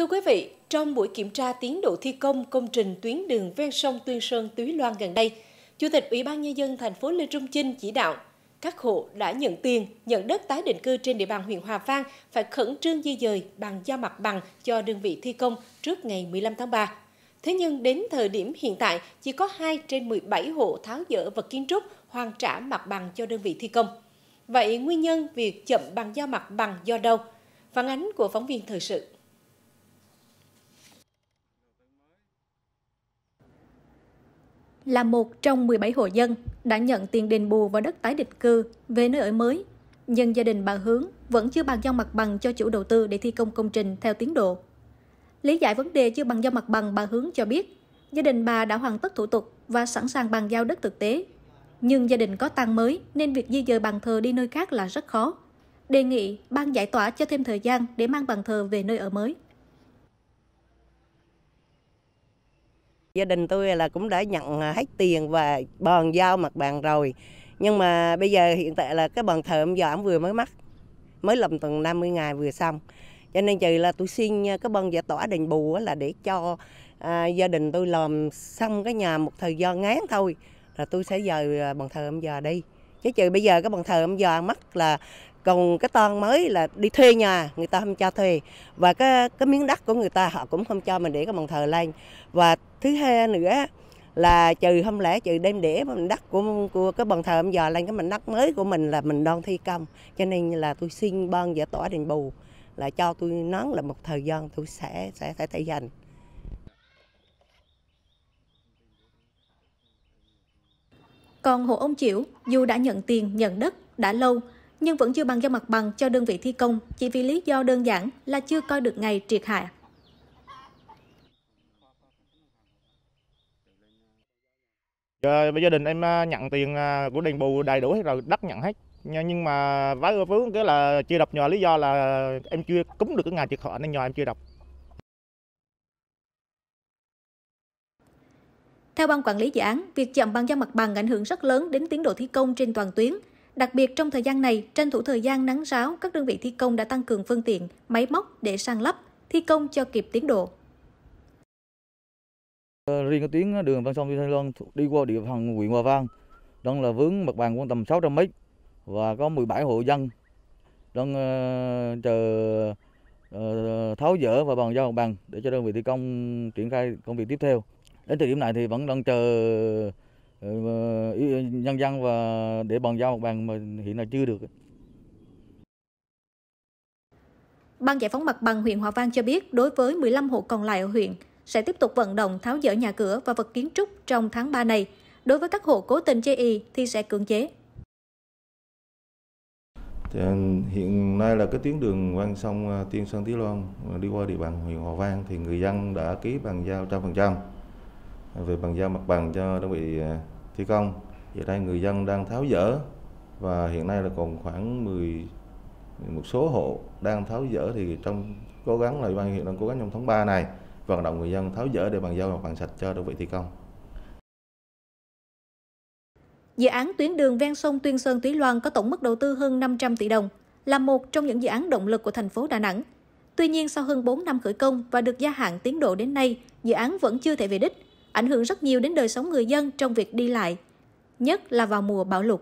Thưa quý vị, trong buổi kiểm tra tiến độ thi công công trình tuyến đường ven sông Tuyên Sơn Túy Loan gần đây, Chủ tịch Ủy ban nhân dân thành phố Lê Trung Chinh chỉ đạo các hộ đã nhận tiền, nhận đất tái định cư trên địa bàn huyện Hòa Vang phải khẩn trương di dời bằng giao mặt bằng cho đơn vị thi công trước ngày 15 tháng 3. Thế nhưng đến thời điểm hiện tại, chỉ có 2 trên 17 hộ tháo dỡ vật kiến trúc hoàn trả mặt bằng cho đơn vị thi công. Vậy nguyên nhân việc chậm bằng giao mặt bằng do đâu? Phản ánh của phóng viên thời sự. là một trong 17 hộ dân đã nhận tiền đền bù và đất tái định cư về nơi ở mới, nhưng gia đình bà Hướng vẫn chưa bàn giao mặt bằng cho chủ đầu tư để thi công công trình theo tiến độ. Lý giải vấn đề chưa bàn giao mặt bằng, bà Hướng cho biết gia đình bà đã hoàn tất thủ tục và sẵn sàng bàn giao đất thực tế. Nhưng gia đình có tăng mới nên việc di dời bàn thờ đi nơi khác là rất khó. Đề nghị ban giải tỏa cho thêm thời gian để mang bàn thờ về nơi ở mới. Gia đình tôi là cũng đã nhận à, hết tiền và bàn giao mặt bằng rồi. Nhưng mà bây giờ hiện tại là cái bàn thờ ông già ông vừa mới mắc, mới làm tuần 50 ngày vừa xong. Cho nên trừ là tôi xin à, cái bàn giải tỏa đền bù là để cho à, gia đình tôi làm xong cái nhà một thời gian ngán thôi. Rồi tôi sẽ dời à, bàn thờ ông già đi. Chứ trừ bây giờ cái bàn thờ ông già mắc là còn cái ton mới là đi thuê nhà người ta không cho thuê và cái cái miếng đất của người ta họ cũng không cho mình để cái bàn thờ lên và thứ hai nữa là trừ không lẽ trừ đem để mình đất của của cái bàn thờ ông già lên cái mình đất mới của mình là mình đang thi công cho nên là tôi xin ban giải tỏa đền bù là cho tôi nón là một thời gian tôi sẽ sẽ sẽ thể dành Còn hộ ông Chiểu, dù đã nhận tiền, nhận đất đã lâu, nhưng vẫn chưa bàn giao mặt bằng cho đơn vị thi công chỉ vì lý do đơn giản là chưa coi được ngày triệt hạ. Giờ, gia đình em à, nhận tiền à, của đền bù đầy đủ hết rồi, đất nhận hết. Nhưng mà vái vướng cái là chưa đọc nhờ lý do là em chưa cúng được cái ngày triệt hạ nên nhờ em chưa đọc. Theo ban quản lý dự án, việc chậm bàn giao mặt bằng ảnh hưởng rất lớn đến tiến độ thi công trên toàn tuyến – Đặc biệt trong thời gian này, tranh thủ thời gian nắng ráo, các đơn vị thi công đã tăng cường phương tiện, máy móc để sang lắp, thi công cho kịp tiến độ. Ờ, riêng cái tuyến đường Văn Sông Thanh Loan đi qua địa phận huyện Hòa Vang, đang là vướng mặt bằng khoảng tầm 600 mét và có 17 hộ dân đang ờ, chờ ờ, tháo dỡ và bàn giao mặt bằng để cho đơn vị thi công triển khai công việc tiếp theo. Đến thời điểm này thì vẫn đang chờ Ờ, nhân dân và để bàn giao mặt bằng mà hiện là chưa được. Ban giải phóng mặt bằng huyện Hòa Vang cho biết đối với 15 hộ còn lại ở huyện sẽ tiếp tục vận động tháo dỡ nhà cửa và vật kiến trúc trong tháng 3 này. Đối với các hộ cố tình chê y thì sẽ cưỡng chế. À, hiện nay là cái tuyến đường quanh sông à, Tiên Sơn Tí Loan à, đi qua địa bàn huyện Hòa Vang thì người dân đã ký bàn giao 100% về bàn giao mặt bằng cho đơn vị à, thi công. Hiện nay người dân đang tháo dỡ và hiện nay là còn khoảng 10 một số hộ đang tháo dỡ thì trong cố gắng là ban huyện đang cố gắng trong tháng 3 này vận động người dân tháo dỡ để bàn giao mặt bằng sạch cho đơn vị thi công. Dự án tuyến đường ven sông Tuyên Sơn Túy Loan có tổng mức đầu tư hơn 500 tỷ đồng, là một trong những dự án động lực của thành phố Đà Nẵng. Tuy nhiên, sau hơn 4 năm khởi công và được gia hạn tiến độ đến nay, dự án vẫn chưa thể về đích ảnh hưởng rất nhiều đến đời sống người dân trong việc đi lại, nhất là vào mùa bão lụt.